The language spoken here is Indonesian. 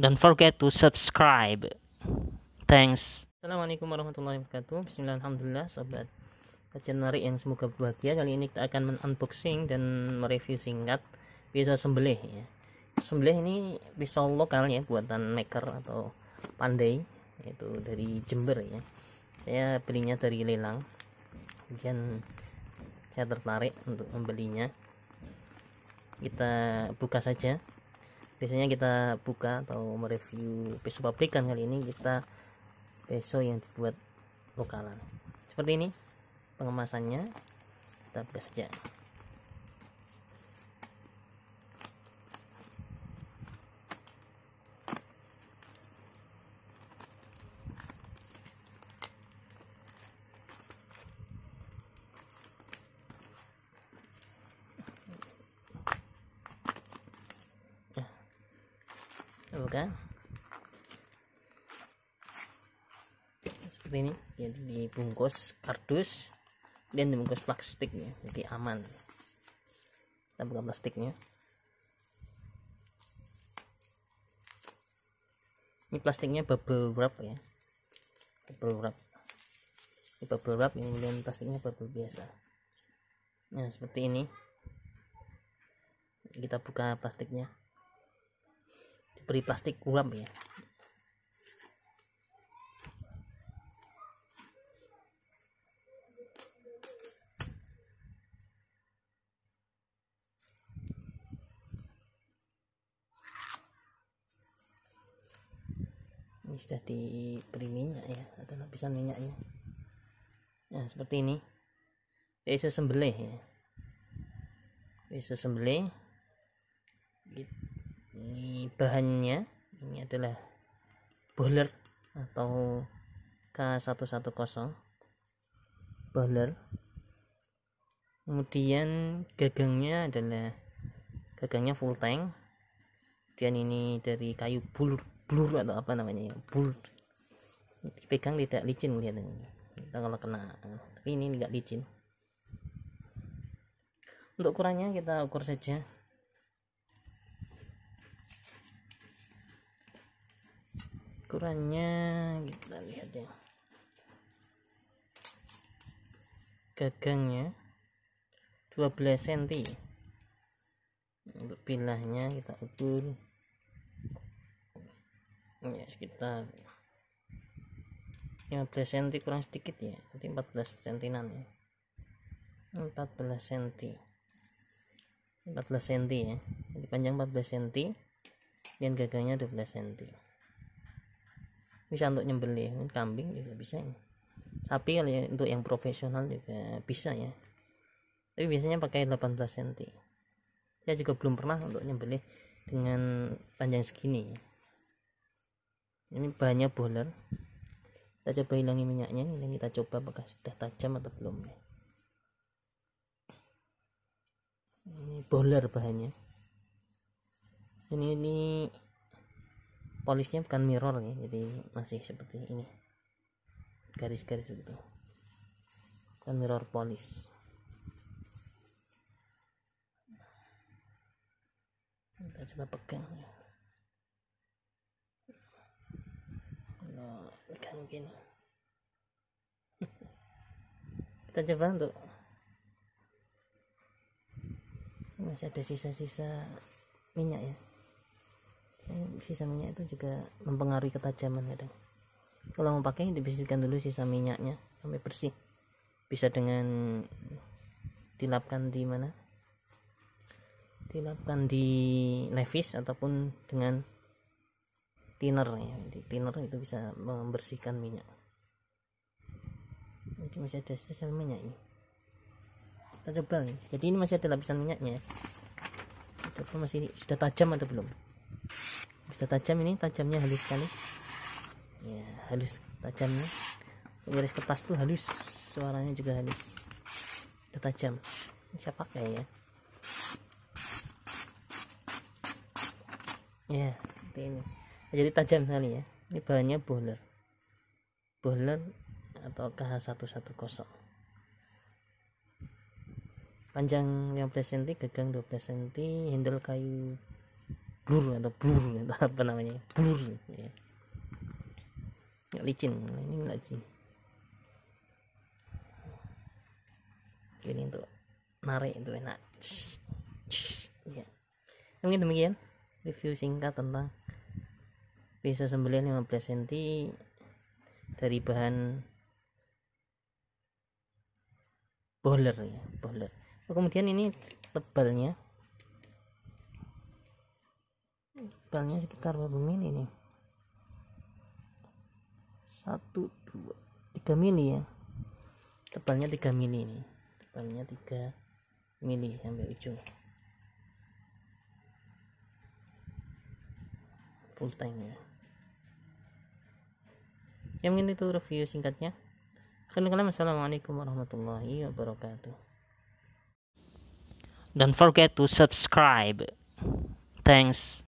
Don't forget to subscribe. Thanks. Assalamualaikum warahmatullahi wabarakatuh. Bismillahirrahmanirrahim. Sobat Kacenari yang semoga berbahagia. Kali ini kita akan unboxing dan mereview singkat pisau sembelih ya. Sembelih ini pisau lokal ya buatan maker atau pandai itu dari Jember ya. Saya belinya dari lelang. Kemudian saya tertarik untuk membelinya. Kita buka saja biasanya kita buka atau mereview peso pabrikan kali ini kita peso yang dibuat lokalan seperti ini pengemasannya kita buka saja semoga kan? seperti ini jadi dibungkus kardus dan dibungkus plastiknya ya jadi aman kita buka plastiknya ini plastiknya bubble wrap ya bubble wrap ini bubble wrap yang kemudian plastiknya bubble biasa nah seperti ini kita buka plastiknya diberi plastik guam ya ini sudah diberi minyak ya atau lapisan minyaknya nah seperti ini besok sembelih ya besok sembelih gitu ini bahannya ini adalah boiler atau K110 boiler kemudian gagangnya adalah gagangnya full tank kemudian ini dari kayu blur blur atau apa namanya ya blur dipegang tidak licin kita kalau kena tapi ini tidak licin untuk ukurannya kita ukur saja ukurannya kita gitu lihat ya gagangnya 12 cm untuk pilahnya kita ukur ya sekitar 15 cm kurang sedikit ya nanti 14 cm nanti 14 cm 14 cm ya jadi panjang 14 cm dan gagangnya 12 cm bisa untuk nyembelih kambing juga bisa ini ya. sapi kali ya untuk yang profesional juga bisa ya tapi biasanya pakai 18 cm saya juga belum pernah untuk nyembelih dengan panjang segini ini bahannya boiler kita coba hilangi minyaknya ini kita coba apakah sudah tajam atau belum ya. ini boiler bahannya ini ini polisnya bukan mirror ya jadi masih seperti ini garis-garis begitu kan mirror polis. kita coba pegang ya nah, kan gini kita coba untuk masih ada sisa-sisa minyak ya sisa minyak itu juga mempengaruhi ketajaman kadang kalau mau pakai dibersihkan dulu sisa minyaknya sampai bersih bisa dengan dilapkan di mana dilapkan di levis ataupun dengan thinner ya di thinner itu bisa membersihkan minyak ini masih ada sisa minyak ini kita coba nih jadi ini masih ada lapisan minyaknya ya masih sudah tajam atau belum sudah tajam ini tajamnya halus sekali ya halus tajamnya garis kertas tuh halus suaranya juga halus sudah tajam bisa pakai ya ya ini jadi tajam sekali ya ini bahannya bowler bowler atau KH110 panjang 15 cm gagang 12 cm handle kayu blur atau blur atau apa namanya blur ya. nggak licin ini nggak licin ini untuk narik itu enak ya mungkin demikian review singkat tentang pisau sembelian 15 cm dari bahan boler ya boler kemudian ini tebalnya tebalnya sekitar berapa mili nih 1 2 3 mili ya tebalnya 3 mili nih tebalnya 3 mili sampai ujung full tank ya ya mungkin itu review singkatnya akhirnya kalian assalamualaikum warahmatullahi wabarakatuh don't forget to subscribe thanks